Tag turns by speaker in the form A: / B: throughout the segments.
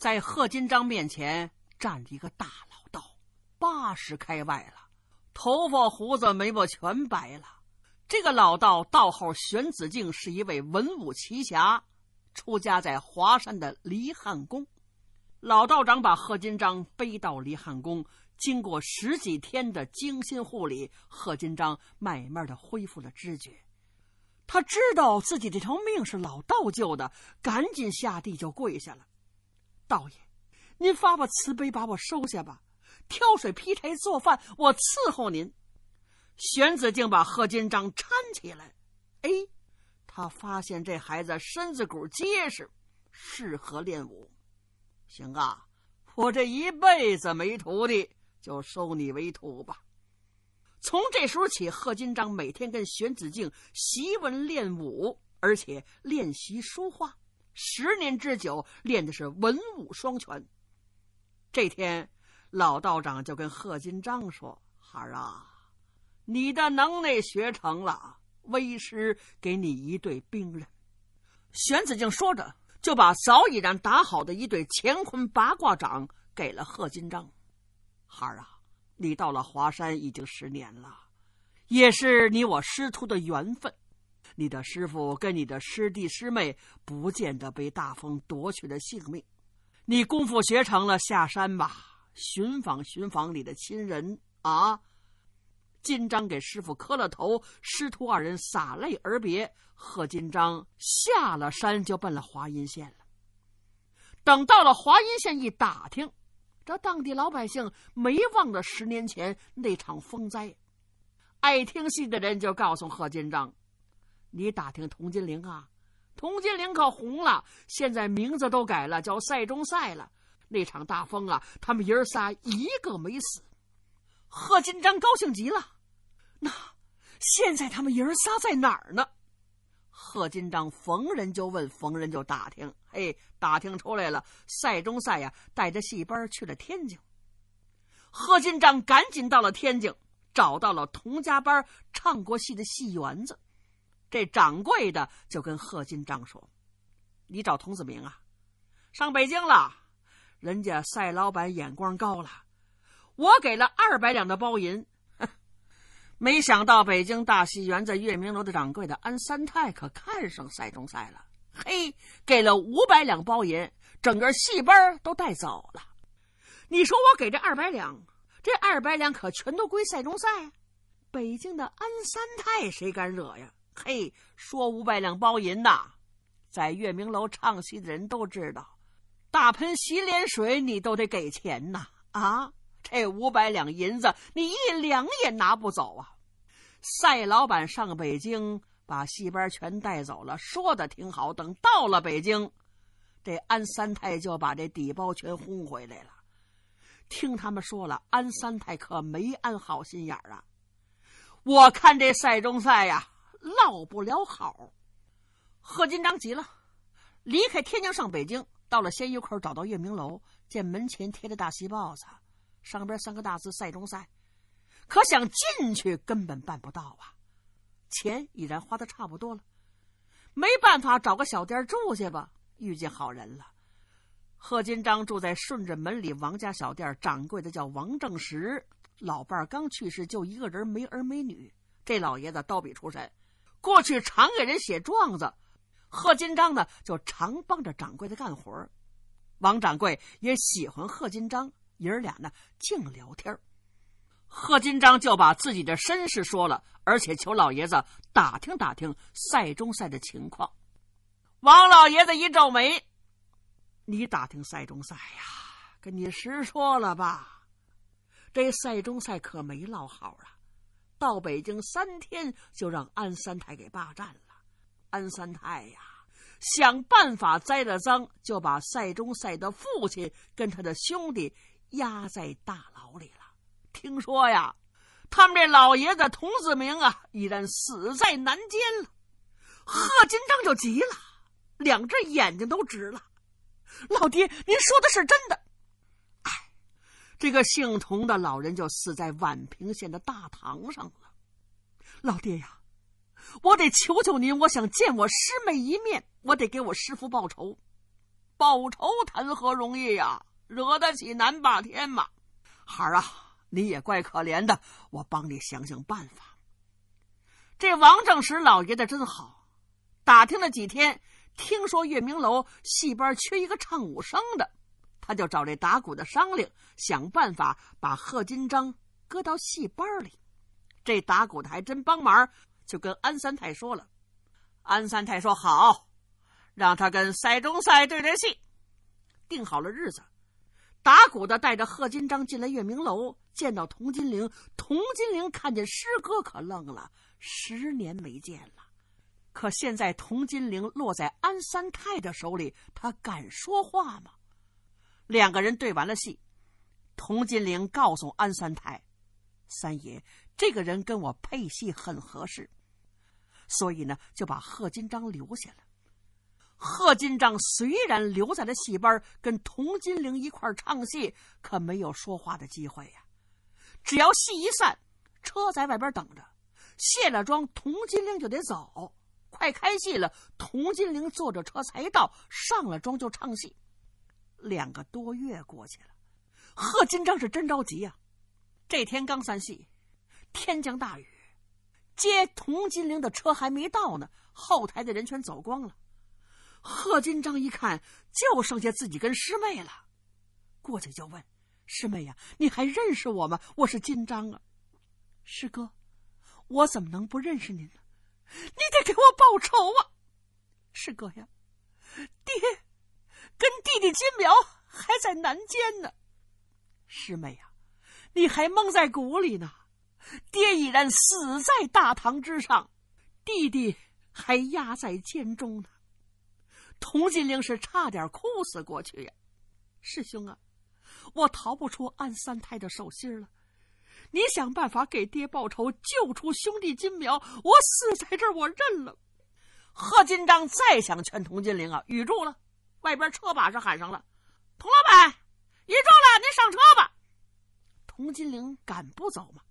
A: 在贺金章面前站着一个大老道，八十开外了，头发、胡子、眉毛全白了。这个老道道号玄子敬，是一位文武奇侠，出家在华山的离汉宫。老道长把贺金章背到离汉宫，经过十几天的精心护理，贺金章慢慢的恢复了知觉。他知道自己这条命是老道救的，赶紧下地就跪下了。道爷，您发发慈悲把我收下吧！挑水、劈柴、做饭，我伺候您。玄子敬把贺金章搀起来，哎，他发现这孩子身子骨结实，适合练武。行啊，我这一辈子没徒弟，就收你为徒吧。从这时候起，贺金章每天跟玄子敬习文练武，而且练习书画。十年之久，练的是文武双全。这天，老道长就跟贺金章说：“孩儿啊，你的能耐学成了，为师给你一对兵刃。”玄子敬说着，就把早已然打好的一对乾坤八卦掌给了贺金章。孩儿啊，你到了华山已经十年了，也是你我师徒的缘分。你的师傅跟你的师弟师妹不见得被大风夺去了性命，你功夫学成了，下山吧，寻访寻访你的亲人啊！金章给师傅磕了头，师徒二人洒泪而别。贺金章下了山，就奔了华阴县了。等到了华阴县，一打听，这当地老百姓没忘了十年前那场风灾，爱听戏的人就告诉贺金章。你打听童金玲啊，童金玲可红了，现在名字都改了，叫赛中赛了。那场大风啊，他们爷儿仨一个没死。贺金章高兴极了。那现在他们爷儿仨在哪儿呢？贺金章逢人就问，逢人就打听。嘿，打听出来了，赛中赛呀，带着戏班去了天津。贺金章赶紧到了天津，找到了童家班唱过戏的戏园子。这掌柜的就跟贺金章说：“你找童子明啊，上北京了。人家赛老板眼光高了，我给了二百两的包银。没想到北京大戏园在月明楼的掌柜的安三太可看上赛中赛了，嘿，给了五百两包银，整个戏班都带走了。你说我给这二百两，这二百两可全都归赛中赛。北京的安三太谁敢惹呀？”嘿，说五百两包银呐，在月明楼唱戏的人都知道，大盆洗脸水你都得给钱呐！啊，这五百两银子你一两也拿不走啊！赛老板上北京把戏班全带走了，说的挺好。等到了北京，这安三太就把这底包全轰回来了。听他们说了，安三太可没安好心眼儿啊！我看这赛中赛呀。落不了好，贺金章急了，离开天津上北京，到了仙有口找到月明楼，见门前贴着大旗报子，上边三个大字赛中赛，可想进去根本办不到啊！钱已然花的差不多了，没办法找个小店住下吧。遇见好人了，贺金章住在顺着门里王家小店，掌柜的叫王正实，老伴儿刚去世，就一个人没儿没女，这老爷子刀笔出身。过去常给人写状子，贺金章呢就常帮着掌柜的干活王掌柜也喜欢贺金章，爷儿俩呢净聊天贺金章就把自己的身世说了，而且求老爷子打听打听赛中赛的情况。王老爷子一皱眉：“你打听赛中赛呀？跟你实说了吧，这赛中赛可没落好啊。”到北京三天，就让安三太给霸占了。安三太呀，想办法栽了赃，就把赛中赛的父亲跟他的兄弟压在大牢里了。听说呀，他们这老爷子童子明啊，已然死在南监了。贺金章就急了，两只眼睛都直了：“老爹，您说的是真的？”这个姓童的老人就死在宛平县的大堂上了。老爹呀，我得求求您，我想见我师妹一面，我得给我师傅报仇。报仇谈何容易呀？惹得起南霸天吗？孩儿啊，你也怪可怜的，我帮你想想办法。这王正石老爷子真好，打听了几天，听说月明楼戏班缺一个唱武生的。他就找这打鼓的商量，想办法把贺金章搁到戏班里。这打鼓的还真帮忙，就跟安三太说了。安三太说好，让他跟赛中赛对对戏，定好了日子。打鼓的带着贺金章进了月明楼，见到童金玲，童金玲看见师哥可愣了，十年没见了。可现在童金玲落在安三太的手里，他敢说话吗？两个人对完了戏，童金玲告诉安三太：“三爷，这个人跟我配戏很合适，所以呢，就把贺金章留下了。”贺金章虽然留在了戏班，跟童金玲一块唱戏，可没有说话的机会呀。只要戏一散，车在外边等着，卸了妆，童金玲就得走。快开戏了，童金玲坐着车才到，上了妆就唱戏。两个多月过去了，贺金章是真着急呀。这天刚散戏，天降大雨，接童金玲的车还没到呢。后台的人全走光了，贺金章一看，就剩下自己跟师妹了。过去就问师妹呀：“你还认识我吗？我是金章啊。”师哥，我怎么能不认识您呢？你得给我报仇啊！师哥呀，爹。你金苗还在南间呢，师妹呀，你还蒙在鼓里呢。爹已然死在大堂之上，弟弟还压在监中呢。童金玲是差点哭死过去呀，师兄啊，我逃不出安三太的手心了。你想办法给爹报仇，救出兄弟金苗，我死在这儿我认了。贺金章再想劝童金玲啊，语住了。外边车把式喊上了，佟老板，一撞了，您上车吧。佟金玲敢不走吗？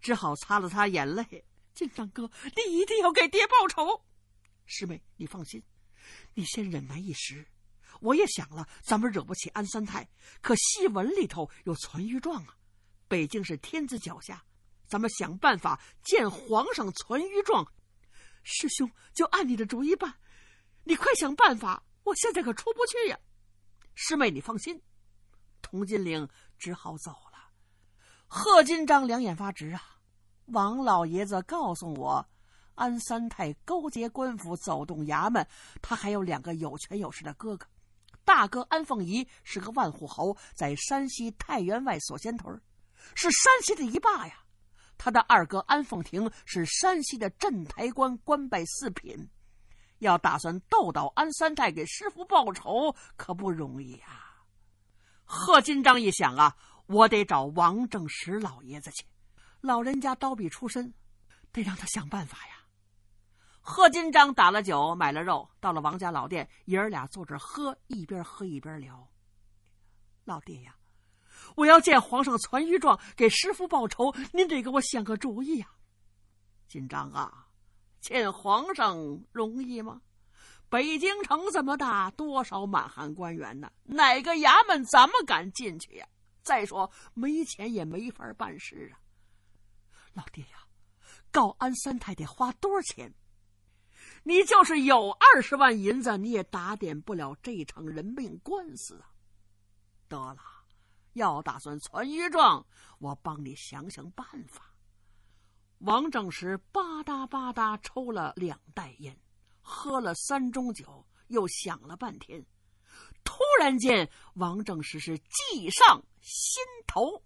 A: 只好擦了擦眼泪。金掌哥，你一定要给爹报仇。师妹，你放心，你先忍耐一时。我也想了，咱们惹不起安三太，可戏文里头有存御状啊。北京是天子脚下，咱们想办法见皇上存御状。师兄就按你的主意办，你快想办法。我现在可出不去呀，师妹，你放心。童金玲只好走了。贺金章两眼发直啊！王老爷子告诉我，安三太勾结官府，走动衙门。他还有两个有权有势的哥哥，大哥安凤仪是个万户侯，在山西太原外锁仙屯，是山西的一霸呀。他的二哥安凤亭是山西的镇台官，官拜四品。要打算斗倒安三太，给师傅报仇可不容易啊！贺金章一想啊，我得找王正石老爷子去，老人家刀笔出身，得让他想办法呀。贺金章打了酒，买了肉，到了王家老店，爷儿俩坐这喝，一边喝一边聊。老爹呀，我要见皇上传御状，给师傅报仇，您得给我想个主意呀，金章啊。见皇上容易吗？北京城这么大，多少满汉官员呢？哪个衙门怎么敢进去呀？再说没钱也没法办事啊！老爹呀，告安三太太花多少钱？你就是有二十万银子，你也打点不了这场人命官司啊！得了，要打算传御状，我帮你想想办法。王正石吧嗒吧嗒抽了两袋烟，喝了三盅酒，又想了半天，突然间，王正石是计上心头。